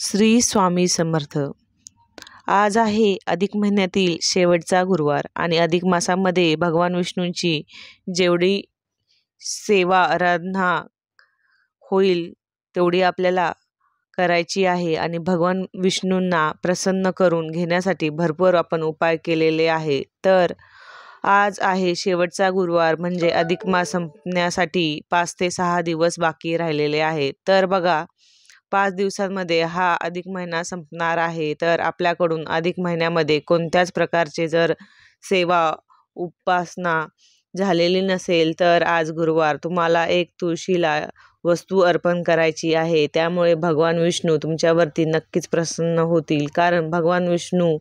श्री स्वामी समर्थ आज आहे अधिक महिन्यातील शेवटचा गुरुवार आणि अधिक मासामध्ये भगवान विष्णूंची जेवढी सेवा आराधना होईल तेवढी आपल्याला करायची आहे आणि भगवान विष्णूंना प्रसन्न करून घेण्यासाठी भरपूर आपण उपाय केलेले आहे तर आज आहे शेवटचा गुरुवार म्हणजे अधिक मास संपण्यासाठी पाच ते सहा दिवस बाकी राहिलेले आहे तर बघा पाच दिवसांमध्ये हा अधिक महिना संपणार आहे तर आपल्याकडून अधिक महिन्यामध्ये कोणत्याच प्रकारचे जर सेवा उपासना झालेली नसेल तर आज गुरुवार तुम्हाला एक तुळशीला वस्तू अर्पण करायची आहे त्यामुळे भगवान विष्णू तुमच्यावरती नक्कीच प्रसन्न होतील कारण भगवान विष्णू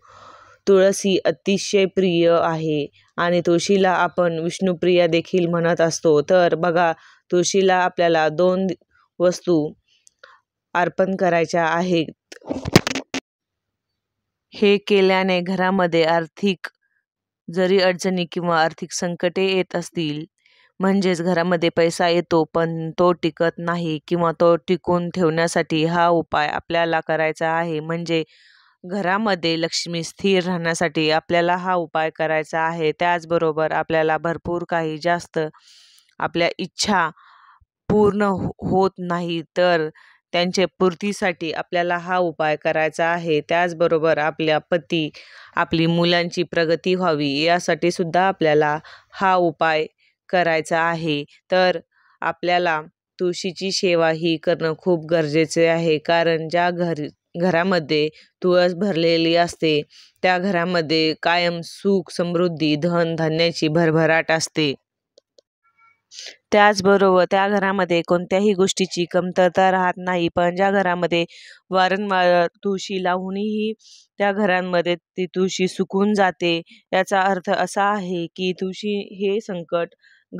तुळसी अतिशय प्रिय आहे आणि तुळशीला आपण विष्णुप्रिया देखील म्हणत असतो तर बघा तुळशीला आपल्याला दोन वस्तू अर्पण करायच्या आहेत हे केल्याने घरामध्ये आर्थिक जरी अडचणी किंवा आर्थिक संकटे येत असतील म्हणजेच घरामध्ये पैसा येतो पण तो टिकत नाही किंवा तो टिकून ठेवण्यासाठी हा उपाय आपल्याला करायचा आहे म्हणजे घरामध्ये लक्ष्मी स्थिर राहण्यासाठी आपल्याला हा उपाय करायचा आहे त्याचबरोबर आपल्याला भरपूर काही जास्त आपल्या इच्छा पूर्ण हो-, होत नाही तर त्यांचे पूर्तीसाठी आपल्याला हा उपाय करायचा आहे त्याचबरोबर आपल्या पती आपली मुलांची प्रगती व्हावी यासाठी सुद्धा आपल्याला हा उपाय करायचा आहे तर आपल्याला तुळशीची सेवा ही करणं खूप गरजेचे आहे कारण ज्या घर घरामध्ये तुळस भरलेली असते त्या घरामध्ये कायम सुख समृद्धी धन धान्याची भरभराट असते त्याचबरोबर त्या घरामध्ये कोणत्याही गोष्टीची कमतरता राहत नाही पण ज्या घरामध्ये वारंवार तुळशी लावूनही त्या घरांमध्ये ती तुळशी सुकून जाते याचा अर्थ असा आहे की तुळशी हे संकट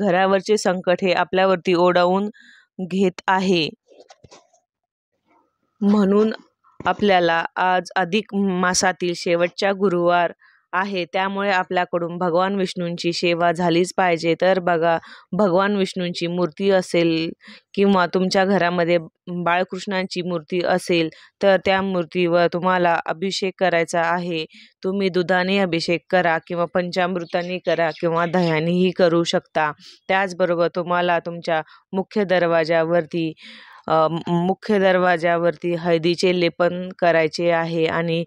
घरावरचे संकट हे आपल्यावरती ओढावून घेत आहे म्हणून आपल्याला आज अधिक मासातील शेवटच्या गुरुवार आहे त्यामुळे आपल्याकडून भगवान विष्णूंची सेवा झालीच पाहिजे तर बघा भगवान विष्णूंची मूर्ती असेल किंवा तुमच्या घरामध्ये बाळकृष्णांची मूर्ती असेल तर त्या मूर्तीवर तुम्हाला अभिषेक करायचा आहे तुम्ही दुधाने अभिषेक करा किंवा पंचामृताने करा किंवा दह्यानेही करू शकता त्याचबरोबर तुम्हाला तुमच्या मुख्य दरवाजावरती मुख्य दरवाजावरती हळदीचे लेपन करायचे आहे आणि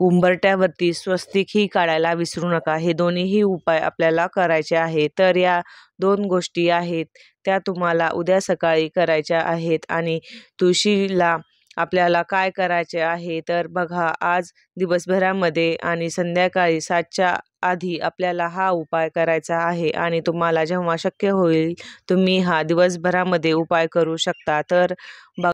उंबरट्यावरती स्वस्तिकही काढायला विसरू नका हे दोन्हीही उपाय आपल्याला करायचे आहे तर या दोन गोष्टी आहेत त्या तुम्हाला उद्या सकाळी करायच्या आहेत आणि तुळशीला आपल्याला काय करायचे आहे तर बघा आज दिवसभरामध्ये आणि संध्याकाळी सातच्या आधी आपल्याला हा उपाय करायचा आहे आणि तुम्हाला जेव्हा शक्य होईल तुम्ही हा दिवसभरामध्ये उपाय करू शकता तर बघ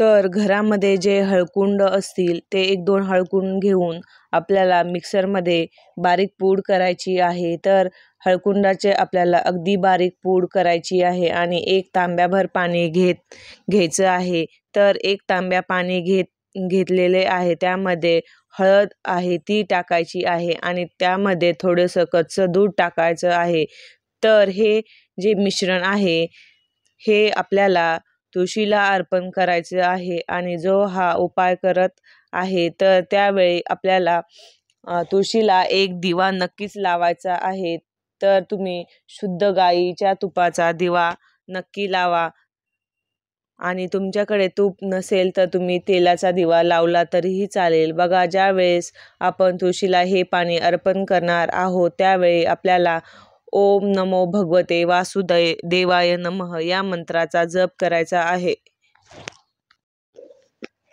तर घरामध्ये जे हळकुंड असतील ते एक दोन हळकुंड घेऊन आपल्याला मिक्सरमध्ये बारीक पूड करायची आहे तर हळकुंडाचे आपल्याला अगदी बारीक पूड करायची आहे आणि एक तांब्याभर पाणी घेत घ्यायचं आहे तर एक तांब्या पाणी घेत घेतलेले आहे त्यामध्ये हळद आहे ती टाकायची आहे आणि त्यामध्ये थोडंसं कच्चं दूध टाकायचं आहे तर हे जे मिश्रण आहे हे आपल्याला तुळशीला अर्पण करायचं आहे आणि जो हा उपाय करत आहे तर त्यावेळी आपल्याला तुळशीला एक दिवा नक्कीच लावायचा आहे तर तुम्ही शुद्ध गाईच्या तुपाचा दिवा नक्की लावा आणि तुमच्याकडे तूप नसेल तर तुम्ही तेलाचा दिवा लावला तरीही चालेल बघा ज्यावेळेस आपण तुळशीला हे पाणी अर्पण करणार आहोत त्यावेळी आपल्याला ओम नमो भगवते वासुदय देवाय नमः या मंत्राचा जप करायचा आहे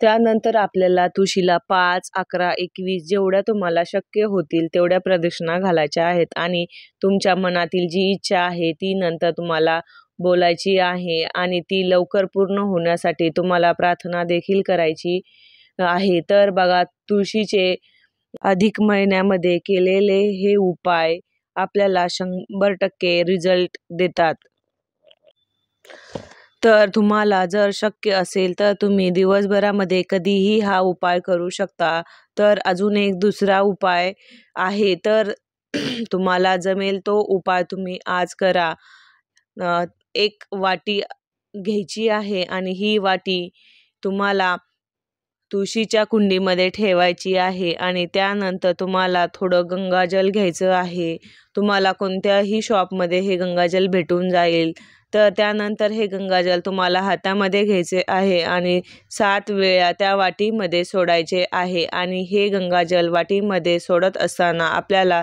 त्यानंतर आपल्याला तुशीला पाच अकरा एकवीस जेवढ्या तुम्हाला शक्य होतील तेवढ्या प्रदक्षिणा घालायच्या आहेत आणि तुमच्या मनातील जी इच्छा आहे ती नंतर तुम्हाला बोलायची आहे आणि ती लवकर पूर्ण होण्यासाठी तुम्हाला प्रार्थना देखील करायची आहे तर बघा तुळशीचे अधिक महिन्यामध्ये केलेले हे उपाय आपल्याला शंभर टक्के रिझल्ट देतात तर तुम्हाला जर शक्य असेल तर तुम्ही दिवसभरामध्ये कधीही हा उपाय करू शकता तर अजून एक दुसरा उपाय आहे तर तुम्हाला जमेल तो उपाय तुम्ही आज करा एक वाटी घ्यायची आहे आणि ही वाटी तुम्हाला तुळशीच्या कुंडीमध्ये ठेवायची आहे आणि त्यानंतर तुम्हाला थोडं गंगाजल घ्यायचं आहे तुम्हाला कोणत्याही शॉपमध्ये हे गंगाजल भेटून जाईल तर त्यानंतर हे गंगाजल तुम्हाला हातामध्ये घ्यायचे आहे आणि सात वेळा त्या वाटीमध्ये सोडायचे आहे आणि हे गंगाजल वाटीमध्ये सोडत असताना आपल्याला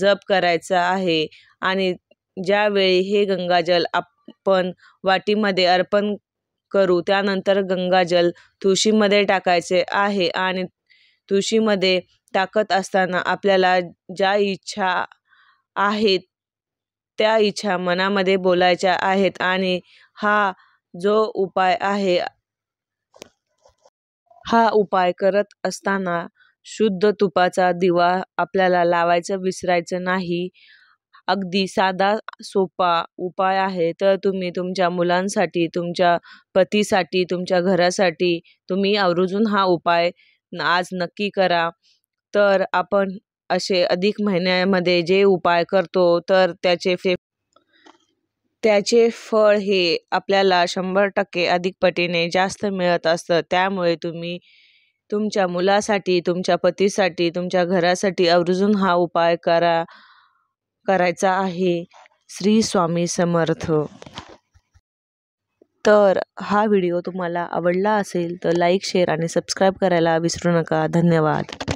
जप करायचं आहे आणि ज्यावेळी हे गंगाजल आपण वाटीमध्ये अर्पण करू त्यानंतर गंगाजल तुळशीमध्ये टाकायचे आहे आणि तुळशीमध्ये टाकत असताना आपल्याला ज्या इच्छा आहेत त्या इच्छा मनामध्ये बोलायच्या आहेत आणि हा जो उपाय आहे हा उपाय करत असताना शुद्ध तुपाचा दिवा आपल्याला लावायचं विसरायचं नाही अगदी साधा सोपा उपाय आहे तर तुम्ही तुमच्या मुलांसाठी तुमच्या पतीसाठी तुमच्या घरासाठी तुम्ही आवर्जून हा उपाय आज नक्की करा तर आपण असे अधिक महिन्यामध्ये जे उपाय करतो तर त्याचे फे त्याचे फळ हे आपल्याला शंभर टक्के अधिक पटीने जास्त मिळत असतं त्यामुळे तुम्ही तुमच्या मुलासाठी तुमच्या पतीसाठी तुमच्या घरासाठी आवर्जून हा उपाय करा करायचा आहे श्री स्वामी समर्थ तर हा व्हिडिओ तुम्हाला आवडला असेल तर लाईक शेअर आणि सबस्क्राईब करायला विसरू नका धन्यवाद